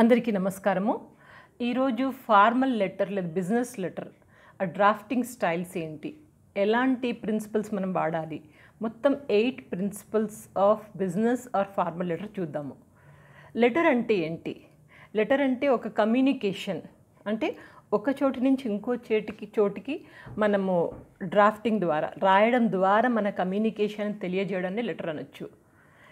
అందరికీ నమస్కారము ఈరోజు ఫార్మల్ లెటర్ లేదా బిజినెస్ లెటర్ ఆ డ్రాఫ్టింగ్ స్టైల్స్ ఏంటి ఎలాంటి ప్రిన్సిపల్స్ మనం వాడాలి మొత్తం eight principles of business or formal letter చూద్దాము లెటర్ అంటే ఏంటి లెటర్ అంటే ఒక కమ్యూనికేషన్ అంటే ఒక చోటు నుంచి ఇంకో చేటికి చోటికి మనము డ్రాఫ్టింగ్ ద్వారా రాయడం ద్వారా మన కమ్యూనికేషన్ తెలియజేయడాన్ని లెటర్ అనొచ్చు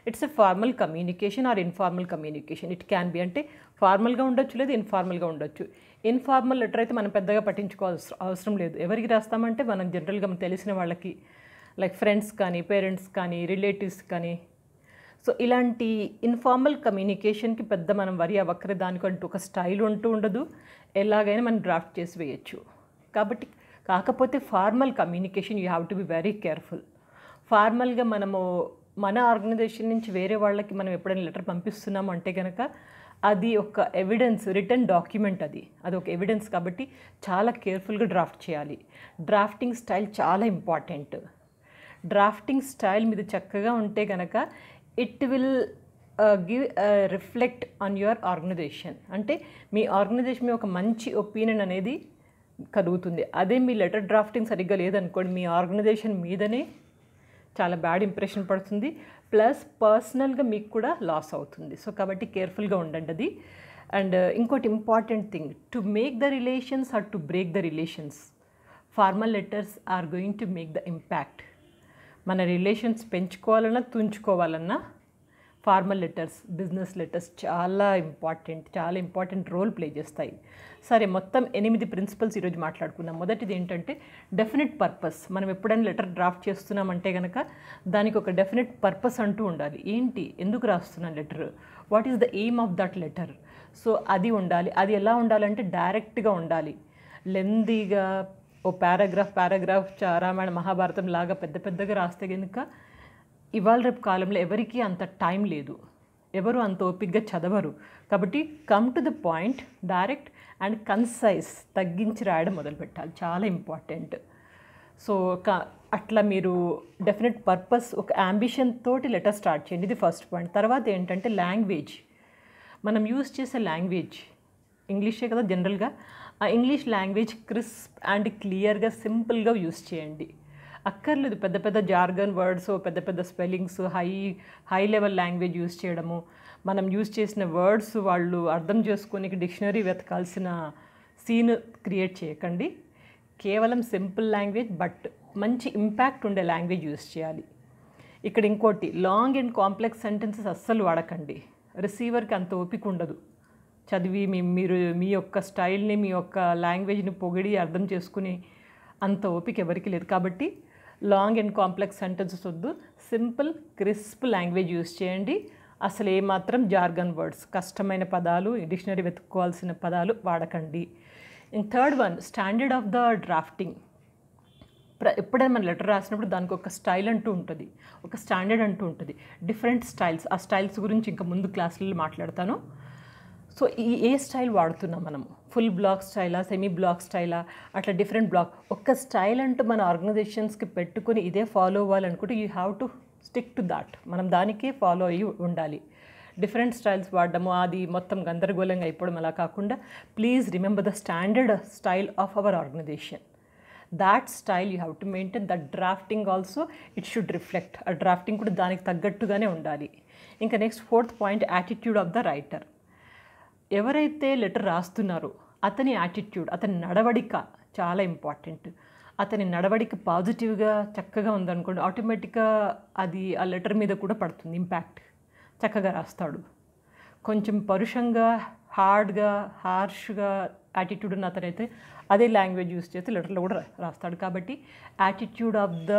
it's a formal communication or informal communication it can be అంటే ఫార్మల్గా ఉండొచ్చు లేదు ఇన్ఫార్మల్గా ఉండొచ్చు ఇన్ఫార్మల్ లెటర్ అయితే మనం పెద్దగా పట్టించుకోవాల్సిన అవసరం లేదు ఎవరికి రాస్తామంటే మనం జనరల్గా తెలిసిన వాళ్ళకి లైక్ ఫ్రెండ్స్ కానీ పేరెంట్స్ కానీ రిలేటివ్స్ కానీ సో ఇలాంటి ఇన్ఫార్మల్ కమ్యూనికేషన్కి పెద్ద మనం వరి అవ్వక్కరే దానికంటూ ఒక స్టైల్ ఉంటూ ఉండదు ఎలాగైనా మనం డ్రాఫ్ట్ చేసి వేయచ్చు కాబట్టి కాకపోతే formal communication you have to be very careful ఫార్మల్గా మనము మన ఆర్గనైజేషన్ నుంచి వేరే వాళ్ళకి మనం ఎప్పుడైనా లెటర్ పంపిస్తున్నాం అంటే కనుక అది ఒక ఎవిడెన్స్ రిటర్న్ డాక్యుమెంట్ అది అది ఒక ఎవిడెన్స్ కాబట్టి చాలా కేర్ఫుల్గా డ్రాఫ్ట్ చేయాలి డ్రాఫ్టింగ్ స్టైల్ చాలా ఇంపార్టెంట్ డ్రాఫ్టింగ్ స్టైల్ మీద చక్కగా ఉంటే కనుక it will give reflect on your organisation అంటే మీ ఆర్గనైజేషన్ మీ ఒక మంచి ఒపీనియన్ అనేది కలుగుతుంది అదే మీ లెటర్ డ్రాఫ్టింగ్ సరిగ్గా లేదనుకోండి మీ ఆర్గనైజేషన్ మీదనే చాలా బ్యాడ్ ఇంప్రెషన్ పడుతుంది ప్లస్ పర్సనల్గా మీకు కూడా లాస్ అవుతుంది సో కాబట్టి కేర్ఫుల్గా ఉండండి అది అండ్ ఇంకోటి important thing to make the relations or to break the relations formal letters are going to make the impact మన రిలేషన్స్ పెంచుకోవాలన్నా తుంచుకోవాలన్నా ఫార్మల్ లెటర్స్ బిజినెస్ లెటర్స్ చాలా ఇంపార్టెంట్ చాలా ఇంపార్టెంట్ రోల్ ప్లే చేస్తాయి సరే మొత్తం ఎనిమిది ప్రిన్సిపల్స్ ఈరోజు మాట్లాడుకున్నాం మొదటిది ఏంటంటే డెఫినెట్ పర్పస్ మనం ఎప్పుడైనా లెటర్ డ్రాఫ్ట్ చేస్తున్నామంటే కనుక దానికి ఒక డెఫినెట్ పర్పస్ అంటూ ఉండాలి ఏంటి ఎందుకు రాస్తున్నాను letter what is the aim of that letter so అది ఉండాలి అది ఎలా ఉండాలంటే డైరెక్ట్గా ఉండాలి లెందీగా ఓ పారాగ్రాఫ్ పారాగ్రాఫ్ రామాయణ మహాభారతం లాగా పెద్ద పెద్దగా రాస్తే కనుక ఇవాళ రేపు కాలంలో ఎవరికీ అంత టైం లేదు ఎవరు అంత ఓపిక్గా చదవరు కాబట్టి come to the point direct and concise తగ్గించి రాయడం మొదలుపెట్టాలి చాలా ఇంపార్టెంట్ సో అట్లా మీరు డెఫినెట్ పర్పస్ ఒక అంబిషన్ తోటి లెటర్ స్టార్ట్ చేయండి ఇది ఫస్ట్ పాయింట్ తర్వాత ఏంటంటే లాంగ్వేజ్ మనం యూజ్ చేసే లాంగ్వేజ్ ఇంగ్లీషే కదా జనరల్గా ఆ ఇంగ్లీష్ లాంగ్వేజ్ క్రిస్ప్ అండ్ క్లియర్గా సింపుల్గా యూస్ చేయండి అక్కర్లేదు పెద్ద పెద్ద జార్గన్ వర్డ్స్ పెద్ద పెద్ద spellings high high level language use చేయడము మనం యూజ్ చేసిన వర్డ్స్ వాళ్ళు అర్థం చేసుకొని డిక్షనరీ వెతకాల్సిన సీన్ క్రియేట్ చేయకండి కేవలం సింపుల్ లాంగ్వేజ్ బట్ మంచి ఇంపాక్ట్ ఉండే లాంగ్వేజ్ యూజ్ చేయాలి ఇక్కడ ఇంకోటి లాంగ్ అండ్ కాంప్లెక్స్ సెంటెన్సెస్ అస్సలు వాడకండి రిసీవర్కి అంత ఓపిక ఉండదు చదివి మీ మీరు మీ యొక్క స్టైల్ని మీ యొక్క లాంగ్వేజ్ని పొగిడి అర్థం చేసుకుని అంత ఓపిక ఎవరికి లేదు కాబట్టి లాంగ్ అండ్ కాంప్లెక్స్ సెంటెన్సెస్ వద్దు సింపుల్ క్రిస్ప్ లాంగ్వేజ్ యూజ్ చేయండి అసలు ఏమాత్రం జార్గన్ వర్డ్స్ కష్టమైన పదాలు డిక్షనరీ వెతుక్కోవాల్సిన పదాలు వాడకండి in third one standard of the drafting ఎప్పుడైనా మనం లెటర్ రాసినప్పుడు దానికి ఒక స్టైల్ అంటూ ఉంటుంది ఒక స్టాండర్డ్ అంటూ ఉంటుంది డిఫరెంట్ స్టైల్స్ ఆ స్టైల్స్ గురించి ఇంకా ముందు క్లాసులలో మాట్లాడతాను సో ఈ ఏ స్టైల్ వాడుతున్నాం మనము ఫుల్ బ్లాక్ స్టైలా సెమీ బ్లాక్ స్టైలా అట్లా డిఫరెంట్ బ్లాక్ ఒక్క స్టైల్ అంటూ మన ఆర్గనైజేషన్స్కి పెట్టుకుని ఇదే ఫాలో అవ్వాలనుకుంటే you have to stick to that మనం దానికే ఫాలో అయ్యి ఉండాలి డిఫరెంట్ స్టైల్స్ వాడడము అది మొత్తం గందరగోళంగా అయిపోవడం అలా కాకుండా please remember the standard style of our organisation that style you have to maintain that drafting also it should reflect ఆ డ్రాఫ్టింగ్ కూడా దానికి తగ్గట్టుగానే ఉండాలి ఇంకా next fourth point attitude of the writer ఎవరైతే లెటర్ రాస్తున్నారో అతని యాటిట్యూడ్ అతని నడవడిక చాలా ఇంపార్టెంట్ అతని నడవడిక పాజిటివ్గా చక్కగా ఉందనుకోండి ఆటోమేటిక్గా అది ఆ లెటర్ మీద కూడా పడుతుంది ఇంపాక్ట్ చక్కగా రాస్తాడు కొంచెం పరుషంగా హార్డ్గా హార్ష్గా యాటిట్యూడ్ ఉన్న అతనైతే అదే లాంగ్వేజ్ యూస్ చేస్తే లెటర్లో కూడా రాస్తాడు కాబట్టి attitude of the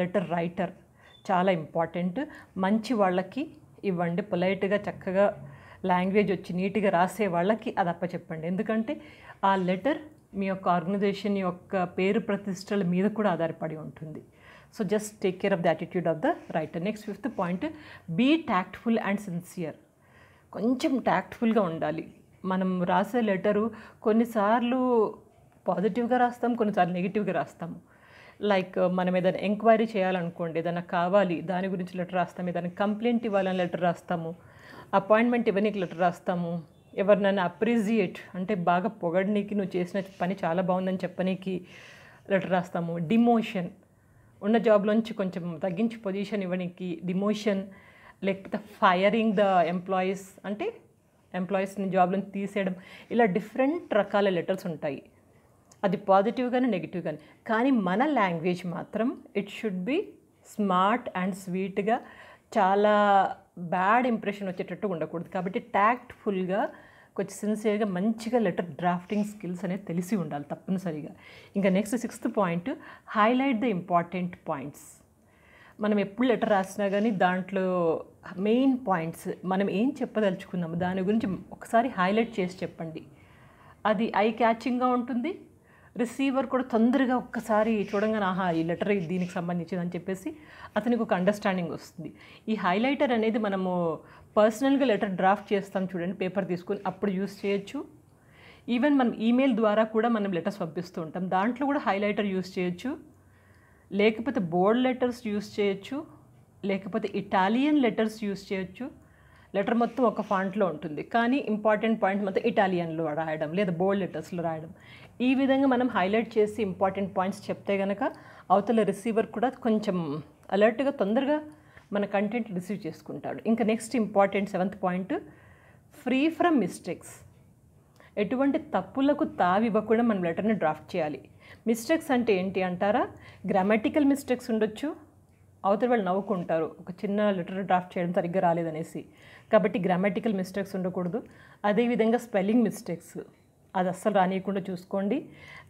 letter writer చాలా ఇంపార్టెంట్ మంచి వాళ్ళకి ఇవ్వండి పొలైట్గా చక్కగా లాంగ్వేజ్ వచ్చి నీట్గా రాసే వాళ్ళకి అది అప్పచెప్పండి ఎందుకంటే ఆ లెటర్ మీ యొక్క ఆర్గనైజేషన్ యొక్క పేరు ప్రతిష్టల మీద కూడా ఆధారపడి ఉంటుంది so just take care of the attitude of the writer next fifth point be tactful and sincere కొంచెం ట్యాక్ట్ఫుల్గా ఉండాలి మనం రాసే లెటరు కొన్నిసార్లు పాజిటివ్గా రాస్తాం కొన్నిసార్లు నెగిటివ్గా రాస్తాము లైక్ మనం ఏదైనా ఎంక్వైరీ చేయాలనుకోండి ఏదైనా కావాలి దాని గురించి లెటర్ రాస్తాము ఏదైనా కంప్లైంట్ ఇవ్వాలని లెటర్ రాస్తాము అపాయింట్మెంట్ ఇవ్వనీకి లెటర్ రాస్తాము ఎవరినైనా అప్రిజియేట్ అంటే బాగా పొగడనీకి నువ్వు చేసిన పని చాలా బాగుందని చెప్పనీకి లెటర్ రాస్తాము డిమోషన్ ఉన్న జాబ్లోంచి కొంచెం తగ్గించి పొజిషన్ ఇవ్వడానికి డిమోషన్ లేకపోతే ఫైరింగ్ ద ఎంప్లాయీస్ అంటే ఎంప్లాయీస్ని జాబ్ తీసేయడం ఇలా డిఫరెంట్ రకాల లెటర్స్ ఉంటాయి అది పాజిటివ్ కానీ నెగిటివ్ కానీ కానీ మన లాంగ్వేజ్ మాత్రం it should be smart and స్వీట్గా చాలా బ్యాడ్ ఇంప్రెషన్ వచ్చేటట్టు ఉండకూడదు కాబట్టి ట్యాక్ట్ఫుల్గా కొంచెం సిన్సియర్గా మంచిగా లెటర్ డ్రాఫ్టింగ్ స్కిల్స్ అనేది తెలిసి ఉండాలి తప్పనిసరిగా ఇంకా next sixth point highlight the important points మనం ఎప్పుడు లెటర్ రాసినా కానీ దాంట్లో మెయిన్ పాయింట్స్ మనం ఏం చెప్పదలుచుకున్నాము దాని గురించి ఒకసారి హైలైట్ చేసి చెప్పండి అది ఐ క్యాచింగ్గా ఉంటుంది రిసీవర్ కూడా తొందరగా ఒక్కసారి చూడంగానే ఆహా ఈ లెటర్ దీనికి సంబంధించింది అని చెప్పేసి అతనికి ఒక అండర్స్టాండింగ్ వస్తుంది ఈ హైలైటర్ అనేది మనము పర్సనల్గా లెటర్ డ్రాఫ్ట్ చేస్తాం చూడండి పేపర్ తీసుకొని అప్పుడు యూస్ చేయొచ్చు ఈవెన్ మనం ఈమెయిల్ ద్వారా కూడా మనం లెటర్స్ పంపిస్తూ ఉంటాం దాంట్లో కూడా హైలైటర్ యూస్ చేయొచ్చు లేకపోతే బోర్డ్ లెటర్స్ యూస్ చేయొచ్చు లేకపోతే ఇటాలియన్ లెటర్స్ యూస్ చేయొచ్చు లెటర్ మొత్తం ఒక ఫాంట్లో ఉంటుంది కానీ ఇంపార్టెంట్ పాయింట్ మొత్తం ఇటాలియన్లో రాయడం లేదా బోల్డ్ లెటర్స్లో రాయడం ఈ విధంగా మనం హైలైట్ చేసి ఇంపార్టెంట్ పాయింట్స్ చెప్తే కనుక అవతల రిసీవర్ కూడా కొంచెం అలర్ట్గా తొందరగా మన కంటెంట్ రిసీవ్ చేసుకుంటాడు ఇంకా next important seventh point free from mistakes ఎటువంటి తప్పులకు తావివ్వకుండా మనం లెటర్ని డ్రాఫ్ట్ చేయాలి మిస్టేక్స్ అంటే ఏంటి అంటారా గ్రామాటికల్ మిస్టేక్స్ ఉండొచ్చు అవతల వాళ్ళు నవ్వుకుంటారు ఒక చిన్న లెటర్ డ్రాఫ్ట్ చేయడం సరిగ్గా రాలేదనేసి కాబట్టి గ్రామాటికల్ మిస్టేక్స్ ఉండకూడదు అదేవిధంగా స్పెల్లింగ్ మిస్టేక్స్ అది అస్సలు రానియకుండా చూసుకోండి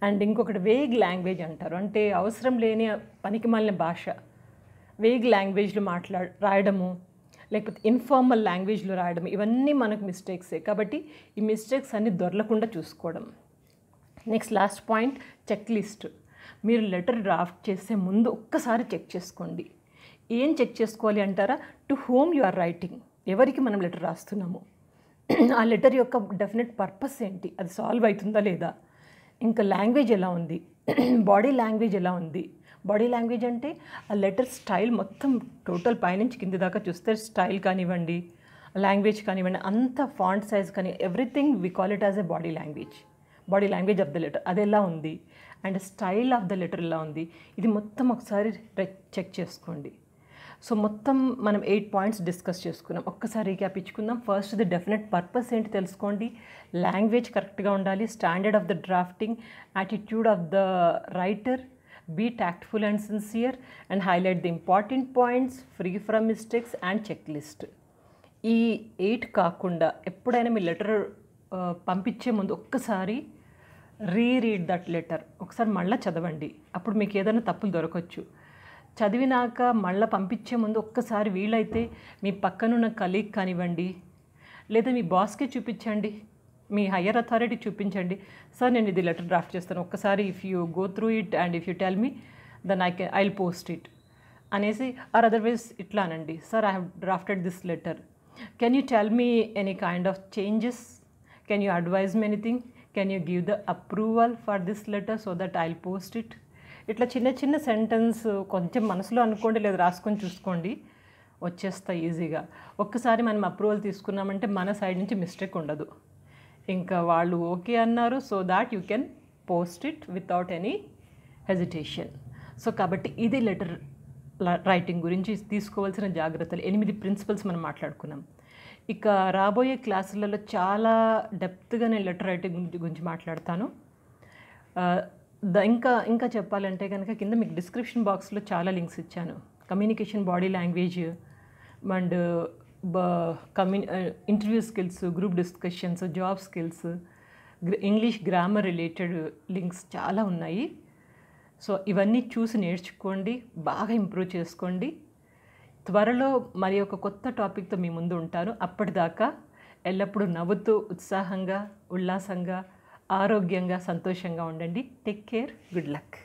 అండ్ ఇంకొకటి వేగ్ లాంగ్వేజ్ అంటారు అంటే అవసరం లేని పనికి మాలిన భాష వేగ్ లాంగ్వేజ్లో మాట్లా రాయడము లేకపోతే ఇన్ఫార్మల్ లాంగ్వేజ్లో రాయడం ఇవన్నీ మనకు మిస్టేక్సే కాబట్టి ఈ మిస్టేక్స్ అన్నీ దొరలకుండా చూసుకోవడం next last point checklist మీరు లెటర్ డ్రాఫ్ట్ చేసే ముందు ఒక్కసారి చెక్ చేసుకోండి ఏం చెక్ చేసుకోవాలి అంటారా to whom you are writing ఎవరికి మనం లెటర్ రాస్తున్నాము ఆ లెటర్ యొక్క డెఫినెట్ పర్పస్ ఏంటి అది సాల్వ్ అవుతుందా లేదా ఇంకా లాంగ్వేజ్ ఎలా ఉంది బాడీ లాంగ్వేజ్ ఎలా ఉంది బాడీ లాంగ్వేజ్ అంటే ఆ లెటర్ స్టైల్ మొత్తం టోటల్ పైనుంచి కింది దాకా చూస్తే స్టైల్ కానివ్వండి లాంగ్వేజ్ కానివ్వండి అంత ఫాంట్ సైజ్ కానీ everything we call it as a body language body language of the letter అది ఎలా ఉంది and style of the letter ఎలా ఉంది ఇది మొత్తం ఒకసారి చెక్ చేసుకోండి సో మొత్తం మనం ఎయిట్ పాయింట్స్ డిస్కస్ చేసుకున్నాం ఒక్కసారి రీక్యాప్ ఇచ్చుకుందాం ఫస్ట్ ది డెఫినెట్ పర్పస్ ఏంటి తెలుసుకోండి లాంగ్వేజ్ కరెక్ట్గా ఉండాలి standard of the drafting attitude of the writer be tactful and sincere and highlight the important points free from mistakes and checklist ఈ eight కాకుండా ఎప్పుడైనా మీ లెటర్ పంపించే ముందు ఒక్కసారి రీరీడ్ దట్ లెటర్ ఒకసారి మళ్ళీ చదవండి అప్పుడు మీకు ఏదైనా తప్పులు దొరకవచ్చు చదివినాక మళ్ళీ పంపించే ముందు ఒక్కసారి వీలైతే మీ పక్కనున్న కలీగ్ కానివ్వండి లేదా మీ బాస్కి చూపించండి మీ హయ్యర్ అథారిటీ చూపించండి సార్ నేను ఇది లెటర్ డ్రాఫ్ట్ చేస్తాను ఒక్కసారి if you go through it and if you tell me then I can I'll post it అనేసి ఆర్ అదర్వైజ్ ఇట్లా అనండి sir I have drafted this letter can you tell me any kind of changes can you advise anything can you give the approval for this letter so that I post it ఇట్లా చిన్న చిన్న sentence కొంచెం మనసులో అనుకోండి లేదు రాసుకొని చూసుకోండి వచ్చేస్తాయి ఈజీగా ఒక్కసారి మనం అప్రూవల్ తీసుకున్నామంటే మన సైడ్ నుంచి మిస్టేక్ ఉండదు ఇంకా వాళ్ళు ఓకే అన్నారు so that you can post it without any hesitation so కాబట్టి ఇది లెటర్ రైటింగ్ గురించి తీసుకోవాల్సిన జాగ్రత్తలు ఎనిమిది ప్రిన్సిపల్స్ మనం మాట్లాడుకున్నాం ఇక రాబోయే క్లాసులలో చాలా డెప్త్గా నేను లెటర్ రైటింగ్ గురించి మాట్లాడతాను ద ఇంకా ఇంకా చెప్పాలంటే కనుక కింద మీకు డిస్క్రిప్షన్ బాక్స్లో చాలా లింక్స్ ఇచ్చాను కమ్యూనికేషన్ బాడీ లాంగ్వేజ్ అండ్ కమ్యూని interview skills group discussions job skills English grammar related links చాలా ఉన్నాయి సో ఇవన్నీ చూసి నేర్చుకోండి బాగా ఇంప్రూవ్ చేసుకోండి త్వరలో మరి ఒక కొత్త టాపిక్తో మీ ముందు ఉంటాను అప్పటిదాకా ఎల్లప్పుడూ నవ్వుతూ ఉత్సాహంగా ఉల్లాసంగా ఆరోగ్యంగా సంతోషంగా ఉండండి టేక్ కేర్ గుడ్ లక్